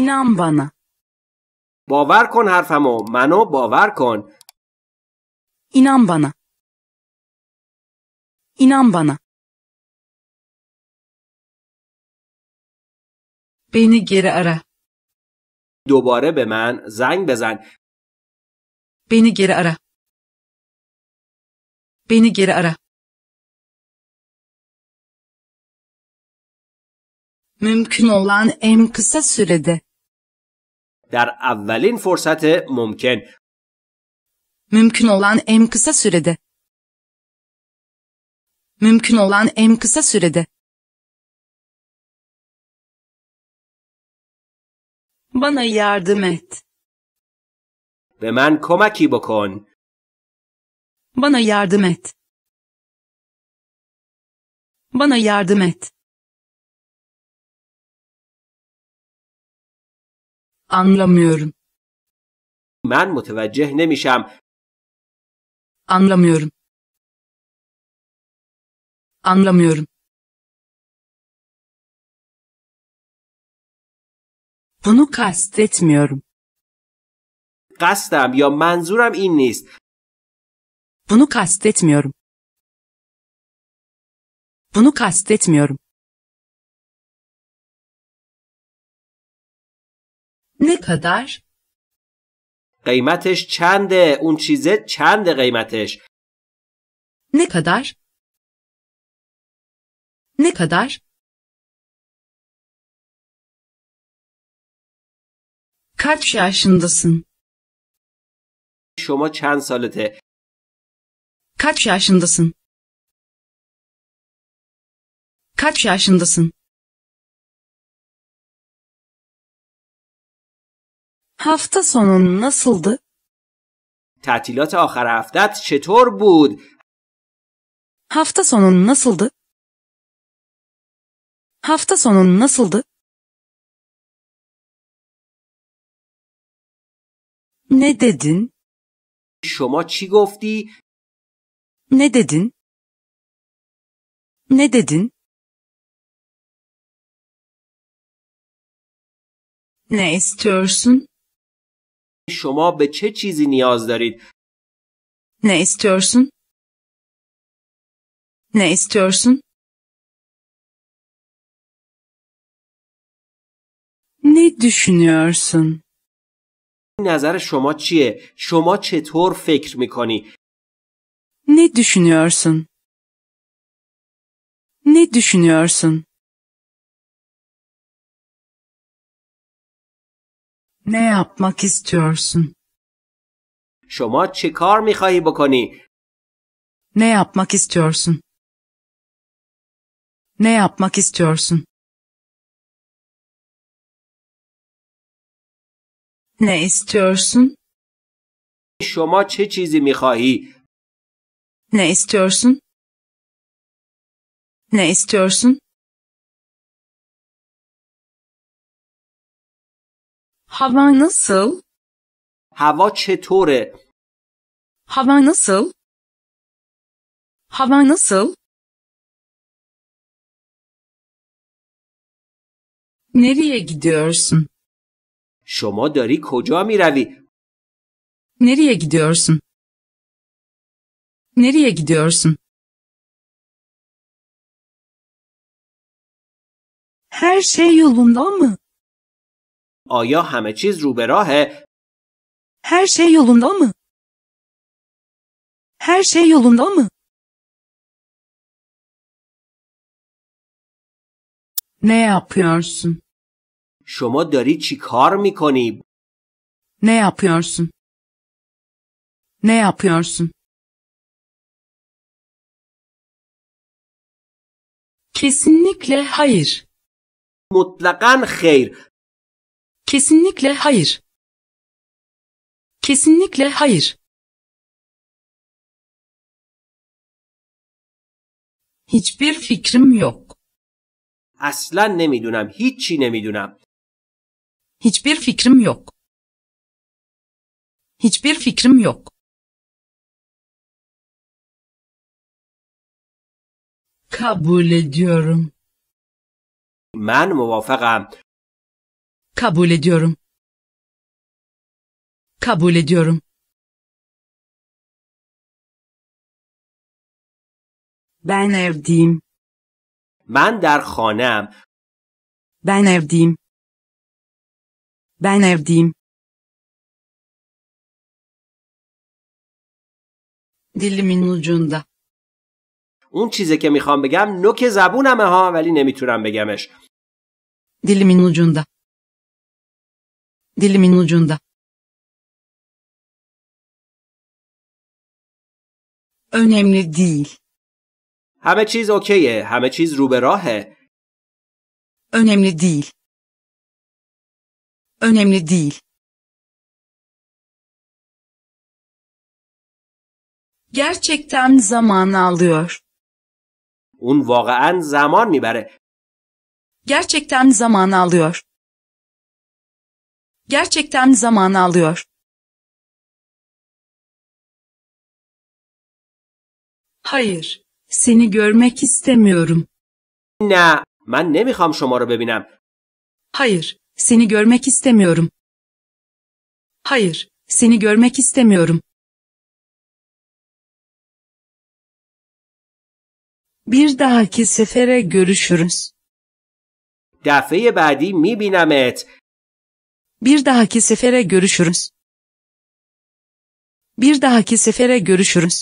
İnan bana. باور کن حرفمو منو باور کن İnan bana. İnan bana. Beni geri ara. دوباره به من زنگ بزن Beni geri ara. Beni geri ara. Mümkün olan en kısa sürede. در اولین فرصت ممکن mümkün olan en kısa sürede mümkün olan en kısa sürede bana yardım et به من کمکی بکن bana yardım et bana yardım et Anlamıyorum. Ben متوجه نمیشم. Anlamıyorum. Anlamıyorum. Bunu kastetmiyorum. قصدم ya manzuram این نیست. Bunu kastetmiyorum. Bunu kastetmiyorum. Ne kadar? قیمتش چنده اون چیزه چند قیمتش Ne kadar? Ne kadar? Kaç yaşındasın? شما چند سالته Kaç yaşındasın? Kaç yaşındasın? هفته sonun nasıldı؟ تعطیلات آخر هفتت چطور بود؟ هفته sonun nasıldı؟ هفته sonun nasıldı؟ Ne dedin? شما چی گفتی؟ Ne dedin? Ne dedin? Ne istiyorsun? شما به چه چیزی نیاز دارید؟ نه استیورسون؟ نه استیورسون؟ نه دشنیورسون؟ نظر شما چیه؟ شما چطور فکر میکنی؟ نه دشنیورسون؟ نه دشنیورسون؟ Ne yapmak istiyorsun? شما چه mı میخواهی bakani? Ne yapmak istiyorsun? Ne yapmak istiyorsun? Ne istiyorsun? شما چه mi میخواهی؟ Ne istiyorsun? Ne istiyorsun? Hava nasıl? Hava چطوره؟ Hava nasıl؟ Hava nasıl؟ Nereye gidiyorsun? شما داری کجا میروی؟ Nereye gidiyorsun? Nereye gidiyorsun? Her şey yolunda mı? آیا همه چیز رو به راهه؟ هر شی یولوندا مو؟ هر شی یولوندا مو؟ نه یاپیارسن؟ شما داری چی کار میکنی؟ نه یاپیارسن؟ نه یاپیارسن؟ کسینیکل هایر مطلقا خیر Kesinlikle hayır. Kesinlikle hayır. Hiçbir fikrim yok. اصلا نمیدونم هیچی نمیدونم. Hiçbir fikrim yok. Hiçbir fikrim yok. Kabul ediyorum. Ben موافقم. Kabul ediyorum. Kabul ediyorum. Ben evdeyim. Ben der khanem. Ben evdeyim. Ben evdeyim. dilimin ucunda. اون چیزی که میخوام بگم نوک زبونمه ها ولی نمیتونم بگمش. dilimin ucunda. Dilimin ucunda. Önemli değil. همه چیز اوکیه. همه چیز رو به راهه. Önemli değil. Önemli değil. Gerçekten zaman alıyor. اون واقعا زمان میبره. Gerçekten zaman alıyor. Gerçekten zaman alıyor. Hayır, seni görmek istemiyorum. نه من نمیخوام شما رو bebinem? Hayır, seni görmek istemiyorum. Hayır, seni görmek istemiyorum. Bir dahaki sefere görüşürüz. Defeye badi mi میبینمت bir dahaki sefere görüşürüz. Bir dahaki sefere görüşürüz.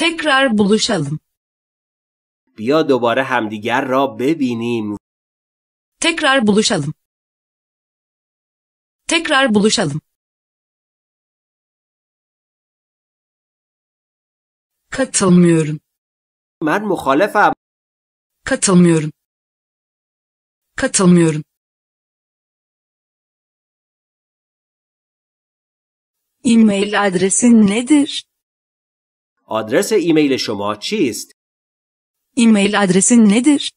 Tekrar buluşalım. بیا دوباره همدیگر را ببینیم. Tekrar buluşalım. Tekrar buluşalım. Katılmıyorum. Ben مخالفم. Katılmıyorum. Katılmıyorum. E-mail adresin nedir? آدرس ایمیل شما چیست؟ ایمیل adresin nedir?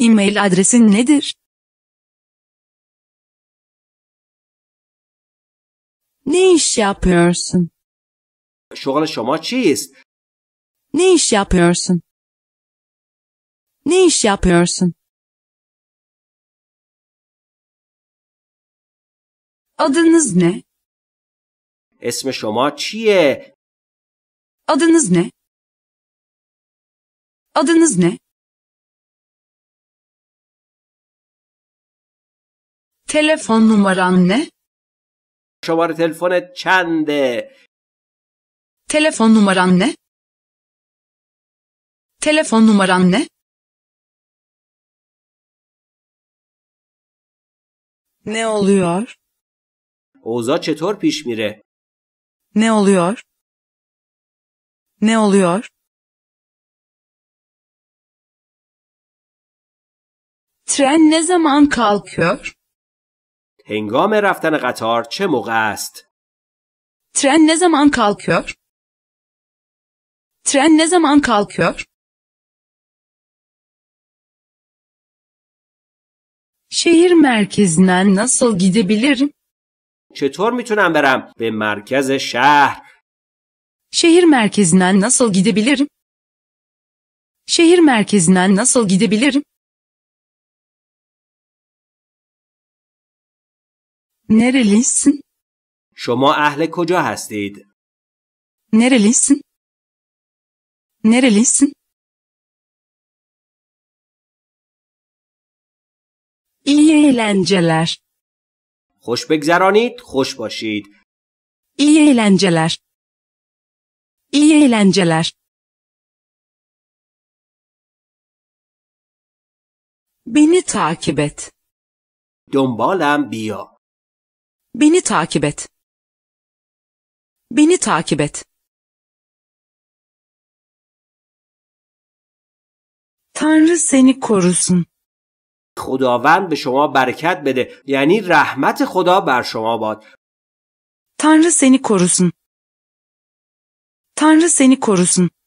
ایمیل adresin nedir? Ne iş yapıyorsun? شغل شما چیست؟ Ne iş yapıyorsun? Ne iş yapıyorsun? Adınız ne? اسم شما چیه؟ Adınız ne? Adınız ne? Telefon numaran ne? شماره تلفنت چنده؟ Telefon numaran ne? Telefon numaran ne? Ne oluyor? اوضاع چطور پیش Ne oluyor? Ne oluyor? Tren ne zaman kalkıyor? Hengame raftan قطار چه موقع Tren ne zaman kalkıyor? Tren ne zaman kalkıyor? شهر مرکزنن نسل gidebilirim؟ چطور میتونم برم به مرکز شهر؟ شهر مرکزنن نسل gidebilirim؟ شهر مرکزنن نسل gidebilirim؟ Nerelisin? شما اهل کجا هستید؟ Nerelisin? Nerelisin? İyi eğlenceler. خوش بگذرانید خوش باشید İyi eğlenceler. İyi eğlenceler. Beni takip et. Dombalam بیا Beni takip et. Beni takip et. Tanrı seni korusun. خداوند به شما برکت بده یعنی رحمت خدا بر شما باد تانر سنی کروسن تانر سنی کروسن